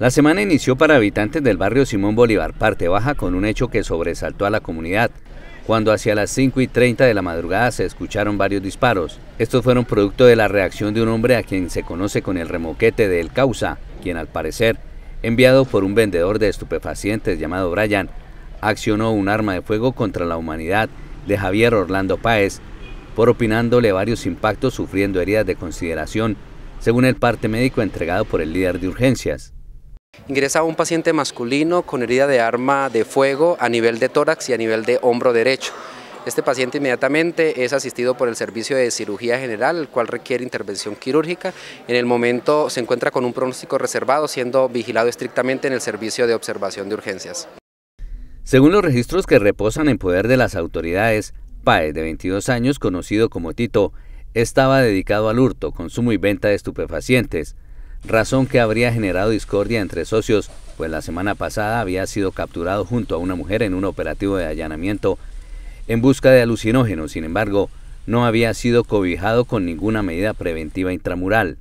La semana inició para habitantes del barrio Simón Bolívar, parte baja, con un hecho que sobresaltó a la comunidad, cuando hacia las 5 y 30 de la madrugada se escucharon varios disparos. Estos fueron producto de la reacción de un hombre a quien se conoce con el remoquete de El Causa, quien al parecer, enviado por un vendedor de estupefacientes llamado Brian, accionó un arma de fuego contra la humanidad de Javier Orlando Páez, por opinándole varios impactos sufriendo heridas de consideración, según el parte médico entregado por el líder de urgencias. Ingresa un paciente masculino con herida de arma de fuego a nivel de tórax y a nivel de hombro derecho. Este paciente inmediatamente es asistido por el servicio de cirugía general, el cual requiere intervención quirúrgica. En el momento se encuentra con un pronóstico reservado, siendo vigilado estrictamente en el servicio de observación de urgencias. Según los registros que reposan en poder de las autoridades, Paez, de 22 años, conocido como Tito, estaba dedicado al hurto, consumo y venta de estupefacientes razón que habría generado discordia entre socios, pues la semana pasada había sido capturado junto a una mujer en un operativo de allanamiento en busca de alucinógenos, sin embargo, no había sido cobijado con ninguna medida preventiva intramural.